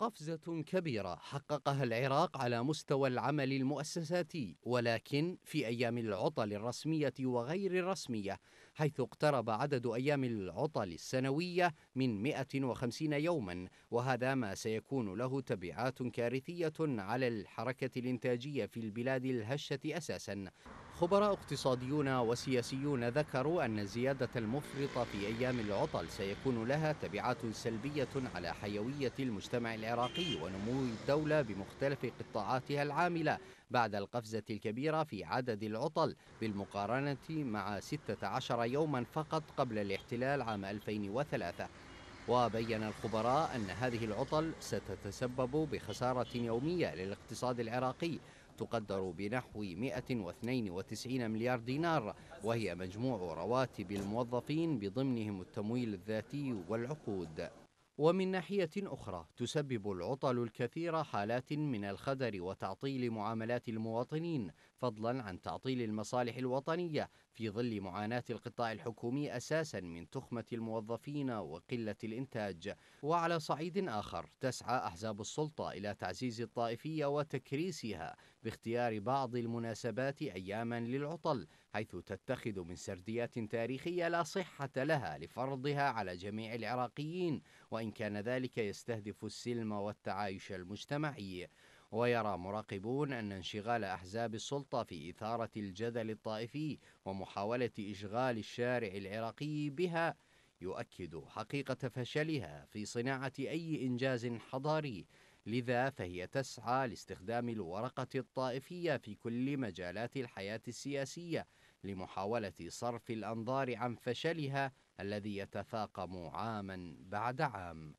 قفزة كبيرة حققها العراق على مستوى العمل المؤسساتي ولكن في أيام العطل الرسمية وغير الرسمية حيث اقترب عدد أيام العطل السنوية من 150 يوما وهذا ما سيكون له تبعات كارثية على الحركة الإنتاجية في البلاد الهشة أساساً خبراء اقتصاديون وسياسيون ذكروا أن الزيادة المفرطة في أيام العطل سيكون لها تبعات سلبية على حيوية المجتمع العراقي ونمو الدولة بمختلف قطاعاتها العاملة بعد القفزة الكبيرة في عدد العطل بالمقارنة مع 16 يوما فقط قبل الاحتلال عام 2003 وبين الخبراء أن هذه العطل ستتسبب بخسارة يومية للاقتصاد العراقي تقدر بنحو 192 مليار دينار وهي مجموع رواتب الموظفين بضمنهم التمويل الذاتي والعقود ومن ناحية أخرى تسبب العطل الكثيره حالات من الخدر وتعطيل معاملات المواطنين فضلا عن تعطيل المصالح الوطنية في ظل معاناة القطاع الحكومي أساسا من تخمة الموظفين وقلة الإنتاج وعلى صعيد آخر تسعى أحزاب السلطة إلى تعزيز الطائفية وتكريسها باختيار بعض المناسبات أياما للعطل حيث تتخذ من سرديات تاريخية لا صحة لها لفرضها على جميع العراقيين وإن وإن كان ذلك يستهدف السلم والتعايش المجتمعي ويرى مراقبون أن انشغال أحزاب السلطة في إثارة الجدل الطائفي ومحاولة إشغال الشارع العراقي بها يؤكد حقيقة فشلها في صناعة أي إنجاز حضاري لذا فهي تسعى لاستخدام الورقة الطائفية في كل مجالات الحياة السياسية لمحاولة صرف الأنظار عن فشلها الذي يتفاقم عاما بعد عام